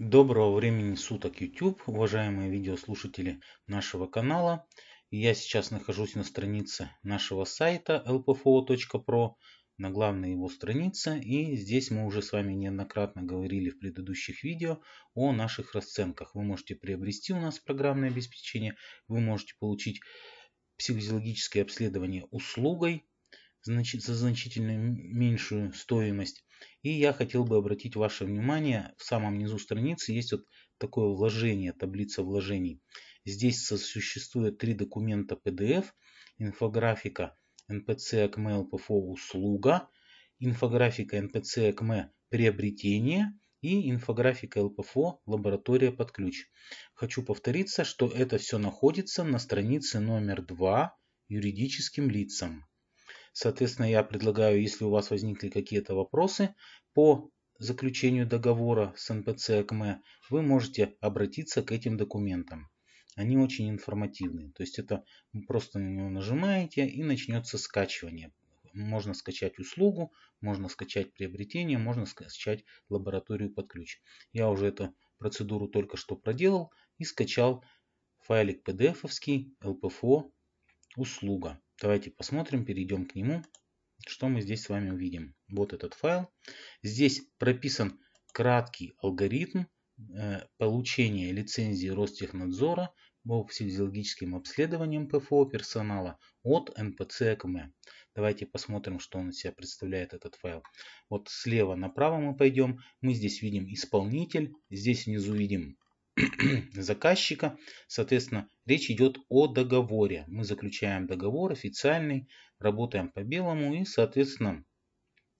Доброго времени суток YouTube, уважаемые видеослушатели нашего канала. Я сейчас нахожусь на странице нашего сайта lpfo.pro, на главной его странице. И здесь мы уже с вами неоднократно говорили в предыдущих видео о наших расценках. Вы можете приобрести у нас программное обеспечение, вы можете получить психофизиологическое обследование услугой за значительно меньшую стоимость. И я хотел бы обратить ваше внимание, в самом низу страницы есть вот такое вложение, таблица вложений. Здесь существует три документа PDF, инфографика NPC АКМ ЛПФО услуга, инфографика NPC АКМ приобретение и инфографика ЛПФО лаборатория под ключ. Хочу повториться, что это все находится на странице номер 2 юридическим лицам. Соответственно, я предлагаю, если у вас возникли какие-то вопросы, по заключению договора с НПЦ АКМ вы можете обратиться к этим документам. Они очень информативные. То есть это просто на него нажимаете и начнется скачивание. Можно скачать услугу, можно скачать приобретение, можно скачать лабораторию под ключ. Я уже эту процедуру только что проделал и скачал файлик pdf LPFO услуга. Давайте посмотрим, перейдем к нему, что мы здесь с вами увидим вот этот файл. Здесь прописан краткий алгоритм э, получения лицензии Ростехнадзора по физиологическим обследованиям ПФО персонала от НПЦ ЭКМ. Давайте посмотрим, что он из себя представляет этот файл. Вот слева направо мы пойдем. Мы здесь видим исполнитель, здесь внизу видим заказчика. Соответственно, речь идет о договоре. Мы заключаем договор официальный, работаем по белому и, соответственно,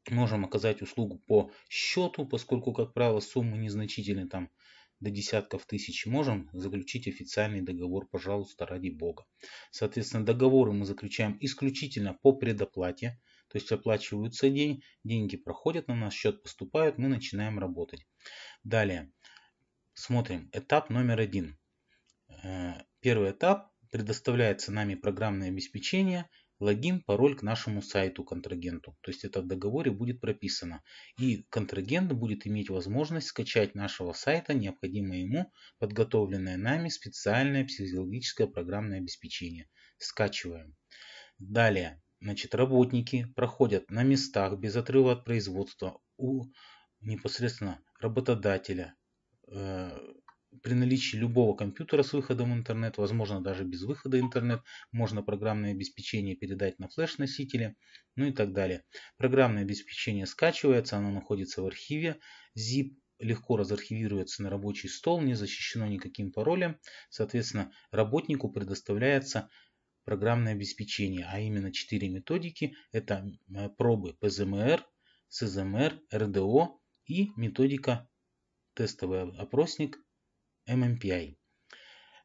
можем оказать услугу по счету, поскольку, как правило, суммы незначительны там до десятков тысяч, можем заключить официальный договор, пожалуйста, ради бога. Соответственно, договоры мы заключаем исключительно по предоплате, то есть оплачиваются день, деньги проходят на наш счет, поступают, мы начинаем работать. Далее, смотрим этап номер один. Э, первый этап предоставляется нами программное обеспечение, логин, пароль к нашему сайту контрагенту. То есть это в договоре будет прописано. И контрагент будет иметь возможность скачать нашего сайта необходимое ему подготовленное нами специальное психологическое программное обеспечение. Скачиваем. Далее. Значит, работники проходят на местах без отрыва от производства у непосредственно работодателя, э, при наличии любого компьютера с выходом в интернет, возможно даже без выхода в интернет, можно программное обеспечение передать на флеш-носители, ну и так далее. Программное обеспечение скачивается, оно находится в архиве zip, легко разархивируется на рабочий стол, не защищено никаким паролем. Соответственно, работнику предоставляется программное обеспечение, а именно 4 методики. Это э, пробы ПЗМР, СЗМР, РДО и методика тестовый опросник MMPI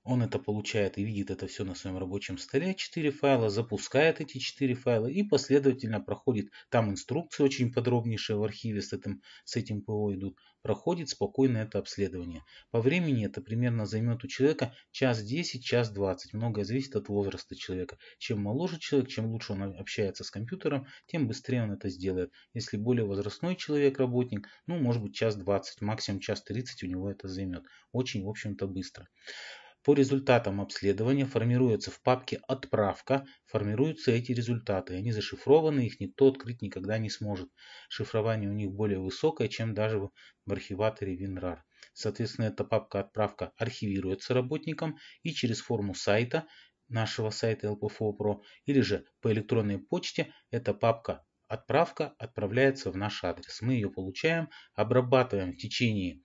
Он это получает и видит это все на своем рабочем столе, 4 файла, запускает эти 4 файла и последовательно проходит. Там инструкции очень подробнейшие в архиве с этим, с этим ПО идут. Проходит спокойно это обследование. По времени это примерно займет у человека час 10, час 20. Многое зависит от возраста человека. Чем моложе человек, чем лучше он общается с компьютером, тем быстрее он это сделает. Если более возрастной человек, работник, ну может быть час 20, максимум час 30 у него это займет. Очень, в общем-то, быстро. По результатам обследования формируются в папке «Отправка», формируются эти результаты. Они зашифрованы, их никто открыть никогда не сможет. Шифрование у них более высокое, чем даже в архиваторе WinRAR. Соответственно, эта папка «Отправка» архивируется работником и через форму сайта нашего сайта LPFO Pro или же по электронной почте эта папка «Отправка» отправляется в наш адрес. Мы ее получаем, обрабатываем в течение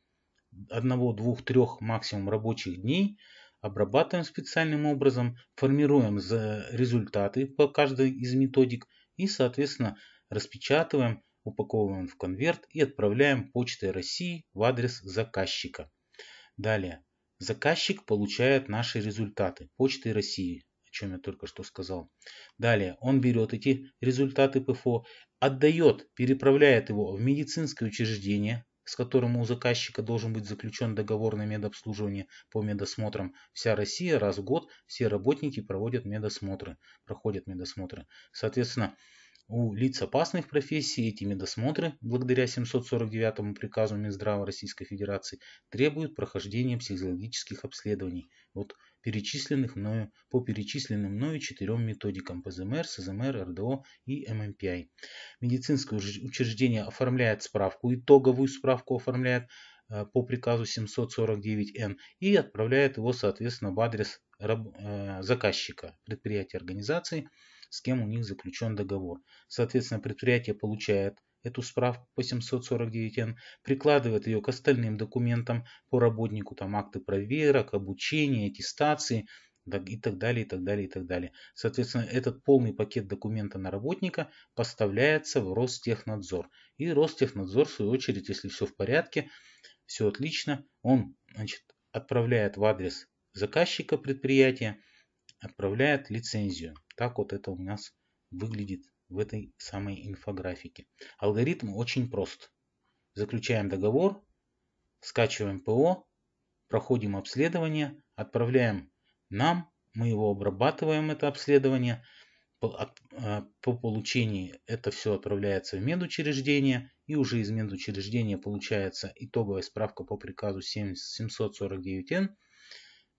одного, двух, трех, максимум рабочих дней – обрабатываем специальным образом, формируем результаты по каждой из методик и, соответственно, распечатываем, упаковываем в конверт и отправляем почтой России в адрес заказчика. Далее. Заказчик получает наши результаты почтой России, о чем я только что сказал. Далее он берет эти результаты ПФО, отдает, переправляет его в медицинское учреждение, с которым у заказчика должен быть заключен договор на медобслуживание по медосмотрам. Вся Россия раз в год все работники проводят медосмотры, проходят медосмотры. Соответственно, у лиц опасных профессий эти медосмотры, благодаря 749 приказу Минздрава Российской Федерации, требуют прохождения психологических обследований. от перечисленных мною, по перечисленным мною четырем методикам ПЗМР, СЗМР, РДО и ММПИ. Медицинское учреждение оформляет справку, итоговую справку оформляет э, по приказу 749Н и отправляет его, соответственно, в адрес э, заказчика предприятия организации с кем у них заключен договор. Соответственно, предприятие получает эту справку по 749 Н, прикладывает ее к остальным документам по работнику, там акты проверок, обучения, аттестации и так далее, и так далее, и так далее. Соответственно, этот полный пакет документа на работника поставляется в Ростехнадзор. И Ростехнадзор, в свою очередь, если все в порядке, все отлично, он значит, отправляет в адрес заказчика предприятия, отправляет лицензию так вот это у нас выглядит в этой самой инфографике. Алгоритм очень прост. Заключаем договор, скачиваем ПО, проходим обследование, отправляем нам, мы его обрабатываем, это обследование. По, а, по получении это все отправляется в медучреждение, и уже из медучреждения получается итоговая справка по приказу 7, 749Н,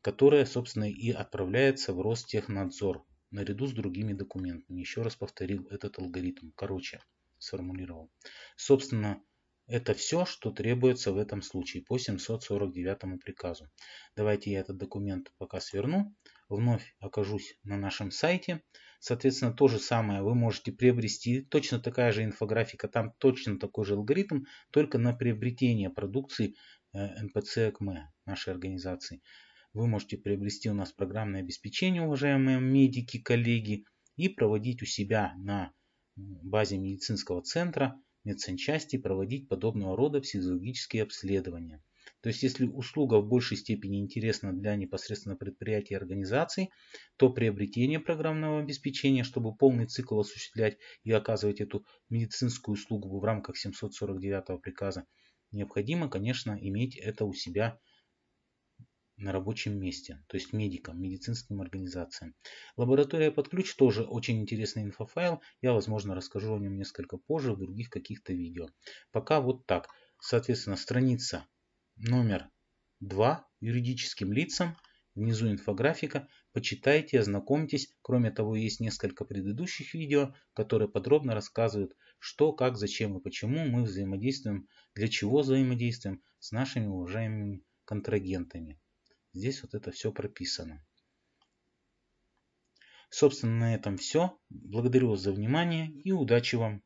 которая, собственно, и отправляется в Ростехнадзор наряду с другими документами. Еще раз повторил этот алгоритм. Короче, сформулировал. Собственно, это все, что требуется в этом случае по 749 приказу. Давайте я этот документ пока сверну. Вновь окажусь на нашем сайте. Соответственно, то же самое вы можете приобрести. Точно такая же инфографика, там точно такой же алгоритм, только на приобретение продукции НПЦ э, ЭКМЭ нашей организации. Вы можете приобрести у нас программное обеспечение, уважаемые медики, коллеги, и проводить у себя на базе медицинского центра медсанчасти проводить подобного рода психологические обследования. То есть, если услуга в большей степени интересна для непосредственно предприятий и организаций, то приобретение программного обеспечения, чтобы полный цикл осуществлять и оказывать эту медицинскую услугу в рамках 749 приказа, необходимо, конечно, иметь это у себя на рабочем месте, то есть медикам, медицинским организациям. Лаборатория под ключ тоже очень интересный инфофайл. Я, возможно, расскажу о нем несколько позже в других каких-то видео. Пока вот так. Соответственно, страница номер 2 юридическим лицам. Внизу инфографика. Почитайте, ознакомьтесь. Кроме того, есть несколько предыдущих видео, которые подробно рассказывают, что, как, зачем и почему мы взаимодействуем, для чего взаимодействуем с нашими уважаемыми контрагентами. Здесь вот это все прописано. Собственно, на этом все. Благодарю вас за внимание и удачи вам!